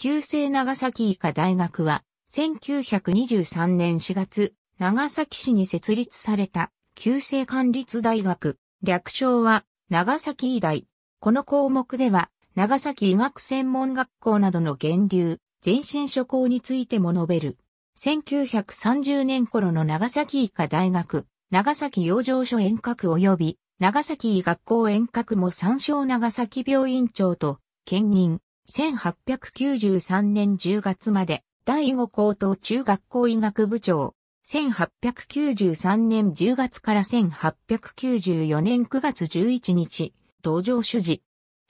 旧制長崎医科大学は、1923年4月、長崎市に設立された、旧制管立大学、略称は、長崎医大。この項目では、長崎医学専門学校などの源流、全身諸行についても述べる。1930年頃の長崎医科大学、長崎養生所遠隔及び、長崎医学校遠隔も参照長崎病院長と、兼任。1893年10月まで、第5高等中学校医学部長。1893年10月から1894年9月11日、道場主事。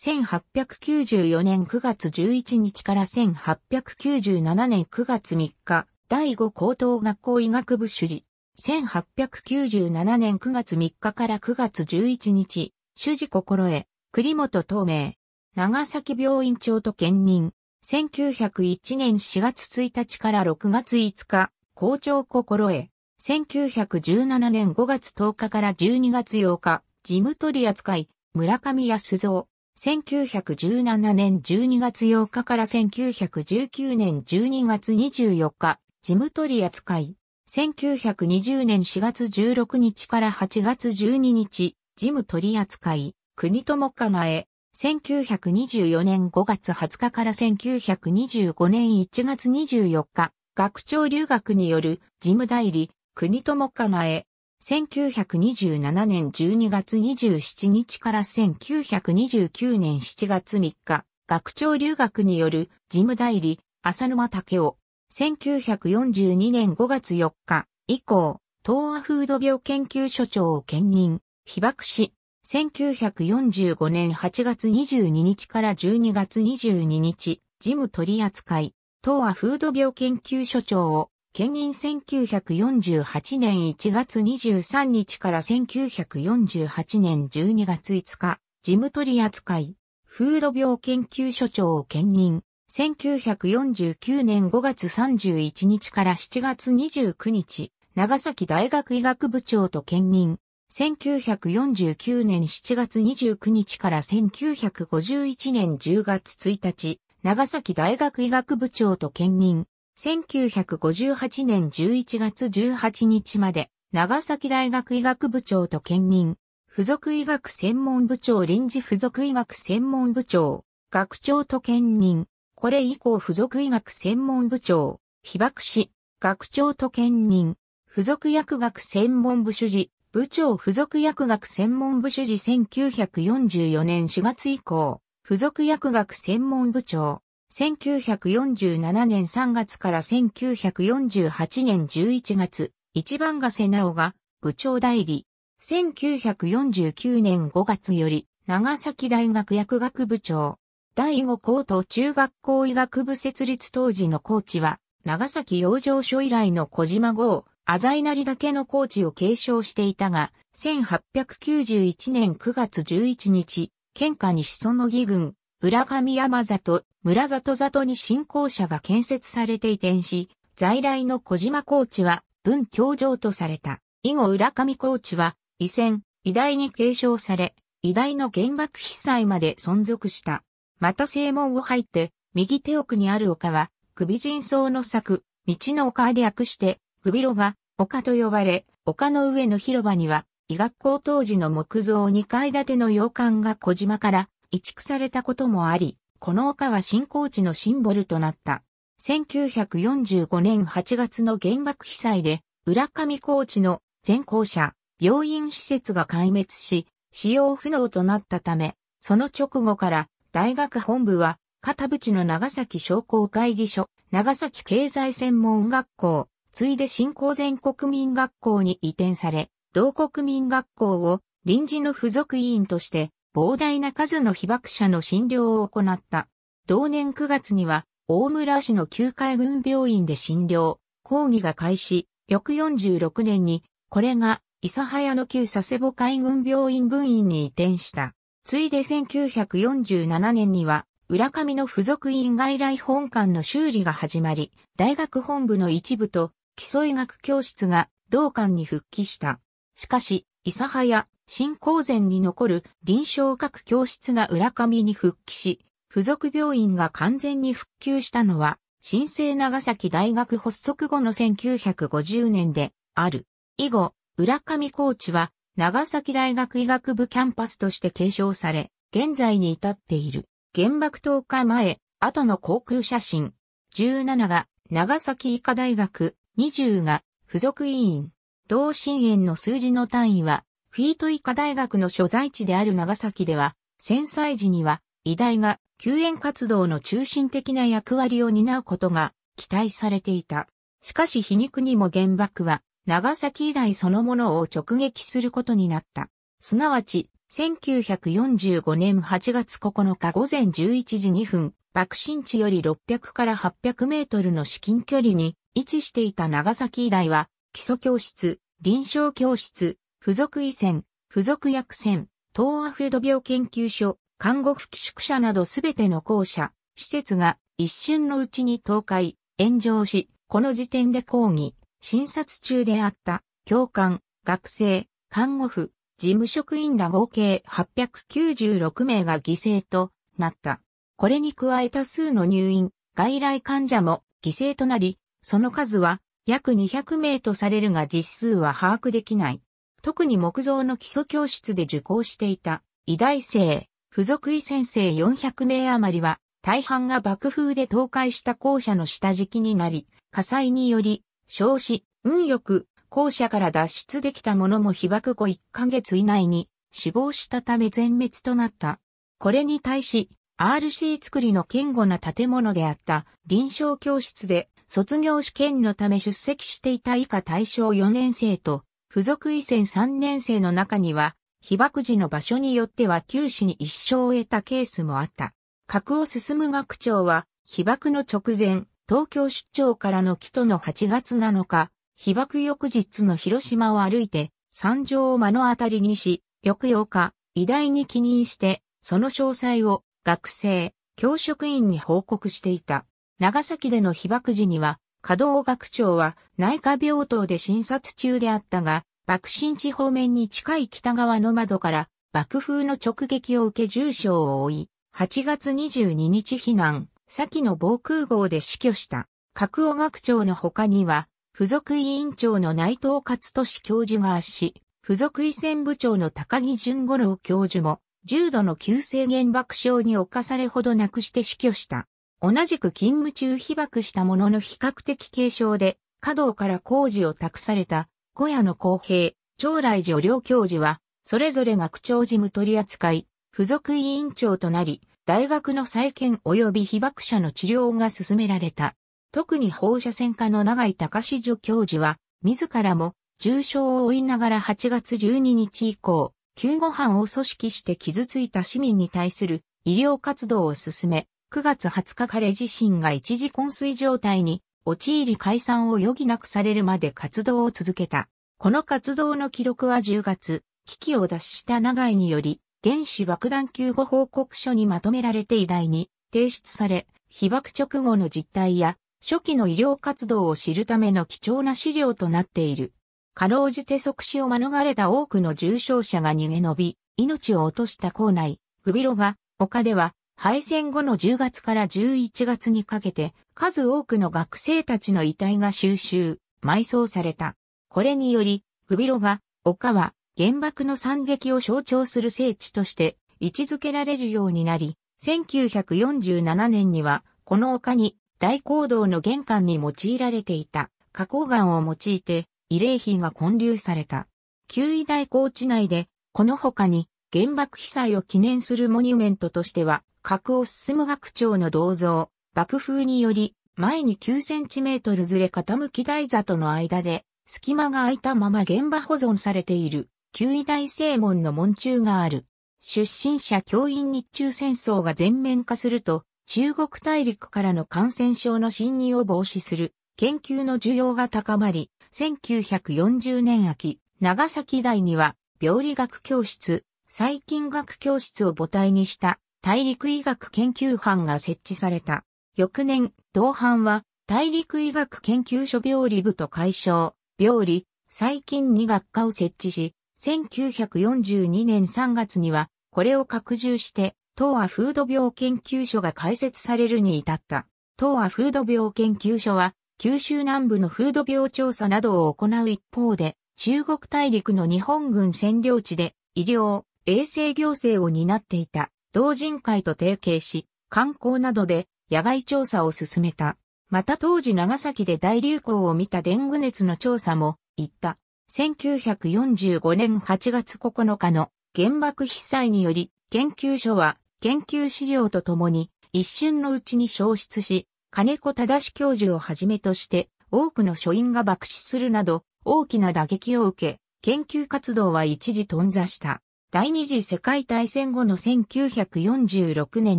1894年9月11日から1897年9月3日、第5高等学校医学部主事。1897年9月3日から9月11日、主事心得、栗本透明。長崎病院長と兼任。1901年4月1日から6月5日、校長心得。1917年5月10日から12月8日、事務取扱い、村上康造。1917年12月8日から1919年12月24日、事務取扱い。1920年4月16日から8月12日、事務取扱い、国友かなえ。1924年5月20日から1925年1月24日、学長留学による事務代理、国友かなえ。1927年12月27日から1929年7月3日、学長留学による事務代理、浅沼武雄。1942年5月4日以降、東亜風土病研究所長を兼任、被爆し、1945年8月22日から12月22日、事務取扱、東亜フード病研究所長を、兼任1948年1月23日から1948年12月5日、事務取扱、フード病研究所長を兼任。1949年5月31日から7月29日、長崎大学医学部長と兼任。1949年7月29日から1951年10月1日、長崎大学医学部長と兼任。1958年11月18日まで、長崎大学医学部長と兼任。付属医学専門部長臨時付属医学専門部長、学長と兼任。これ以降付属医学専門部長、被爆士、学長と兼任。付属薬学専門部主事、部長付属薬学専門部主事1944年4月以降、付属薬学専門部長、1947年3月から1948年11月、一番が瀬直が部長代理、1949年5月より、長崎大学薬学部長、第5高等中学校医学部設立当時のコーチは、長崎養生所以来の小島豪、浅イなりだけの高地を継承していたが、1891年9月11日、県下に園野木郡、浦上山里、村里里に新校舎が建設されて移転し、在来の小島高地は文教場とされた。以後浦上高地は、移遷、偉大に継承され、偉大の原爆被災まで存続した。また正門を入って、右手奥にある丘は、首人層の作、道の丘略して、首路が丘と呼ばれ、丘の上の広場には、医学校当時の木造2階建ての洋館が小島から移築されたこともあり、この丘は新興地のシンボルとなった。1945年8月の原爆被災で、浦上高地の全校舎、病院施設が壊滅し、使用不能となったため、その直後から大学本部は、片淵の長崎商工会議所、長崎経済専門学校、ついで新興全国民学校に移転され、同国民学校を臨時の付属委員として膨大な数の被爆者の診療を行った。同年9月には大村市の旧海軍病院で診療、講義が開始、翌46年にこれが諫早の旧佐世保海軍病院分院に移転した。ついで1947年には浦上の付属委員外来本館の修理が始まり、大学本部の一部と基礎医学教室が同館に復帰した。しかし、諫早、新高前に残る臨床各教室が浦上に復帰し、付属病院が完全に復旧したのは、新生長崎大学発足後の1950年である。以後、浦上コーチは長崎大学医学部キャンパスとして継承され、現在に至っている。原爆投下前、後の航空写真。17が長崎医科大学20が付属委員。同心円の数字の単位は、フィート以下大学の所在地である長崎では、戦災時には、医大が救援活動の中心的な役割を担うことが期待されていた。しかし皮肉にも原爆は、長崎医大そのものを直撃することになった。すなわち、1945年8月9日午前11時2分、爆心地より600から800メートルの至近距離に、位置していた長崎医大は、基礎教室、臨床教室、付属医専、付属薬専、東アフェド病研究所、看護婦寄宿舎などすべての校舎、施設が一瞬のうちに倒壊、炎上し、この時点で抗議、診察中であった、教官、学生、看護婦、事務職員ら合計896名が犠牲となった。これに加え多数の入院、外来患者も犠牲となり、その数は約200名とされるが実数は把握できない。特に木造の基礎教室で受講していた、医大生、付属医先生400名余りは、大半が爆風で倒壊した校舎の下敷きになり、火災により、少子、運よく、校舎から脱出できた者も被爆後1ヶ月以内に死亡したため全滅となった。これに対し、RC 作りの堅固な建物であった臨床教室で卒業試験のため出席していた以下対象4年生と、付属医専3年生の中には、被爆時の場所によっては九死に一生を得たケースもあった。格を進む学長は、被爆の直前、東京出張からの帰との8月7日、被爆翌日の広島を歩いて、山上を目の当たりにし、翌8日、偉大に記任して、その詳細を学生、教職員に報告していた。長崎での被爆時には、加藤学長は内科病棟で診察中であったが、爆心地方面に近い北側の窓から爆風の直撃を受け重傷を負い、8月22日避難、先の防空壕で死去した。格尾学長の他には、付属委員長の内藤勝利教授が圧死、付属医専部長の高木淳五郎教授も、重度の急性原爆症に侵されほどなくして死去した。同じく勤務中被爆したものの比較的軽症で、稼働から工事を託された小屋の公平、長来寺両教授は、それぞれ学長事務取扱い、付属委員長となり、大学の再建及び被爆者の治療が進められた。特に放射線科の永井隆助教授は、自らも重傷を負いながら8月12日以降、救護班を組織して傷ついた市民に対する医療活動を進め、9月20日彼自身が一時昏睡状態に陥り解散を余儀なくされるまで活動を続けた。この活動の記録は10月、危機を脱した長井により、原子爆弾救護報告書にまとめられて以来に提出され、被爆直後の実態や初期の医療活動を知るための貴重な資料となっている。かろうじて即死を免れた多くの重症者が逃げ延び、命を落とした校内、グビロが、丘では、敗戦後の10月から11月にかけて、数多くの学生たちの遺体が収集、埋葬された。これにより、グビロが、丘は、原爆の惨劇を象徴する聖地として位置づけられるようになり、1947年には、この丘に大行動の玄関に用いられていた花崗岩を用いて慰霊碑が建立された。旧位大高地内で、この他に原爆被災を記念するモニュメントとしては、格を進む学長の銅像、爆風により、前に9センチメートルずれ傾き台座との間で、隙間が空いたまま現場保存されている、旧医大正門の門中がある。出身者教員日中戦争が全面化すると、中国大陸からの感染症の侵入を防止する研究の需要が高まり、1940年秋、長崎大には病理学教室、細菌学教室を母体にした大陸医学研究班が設置された。翌年、同班は大陸医学研究所病理部と解消、病理、細菌に学科を設置し、1942年3月には、これを拡充して、東亜風土病研究所が開設されるに至った。東亜風土病研究所は、九州南部の風土病調査などを行う一方で、中国大陸の日本軍占領地で医療、衛生行政を担っていた。同人会と提携し、観光などで野外調査を進めた。また当時長崎で大流行を見たデング熱の調査も行った。1945年8月9日の原爆被災により研究所は研究資料とともに一瞬のうちに消失し、金子正教授をはじめとして多くの書院が爆死するなど大きな打撃を受け、研究活動は一時頓挫した。第二次世界大戦後の1946年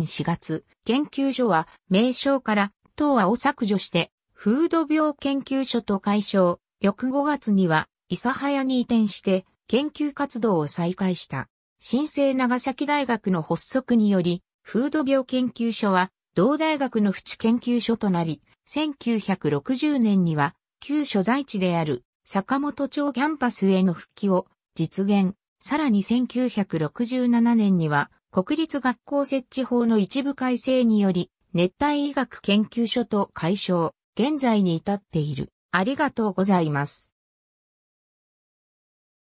4月、研究所は名称から東亜を削除して、風土病研究所と解消、翌5月には、諫早に移転して、研究活動を再開した。新生長崎大学の発足により、風土病研究所は、同大学の淵研究所となり、1960年には、旧所在地である、坂本町キャンパスへの復帰を実現。さらに1967年には国立学校設置法の一部改正により熱帯医学研究所と解消、現在に至っている。ありがとうございます。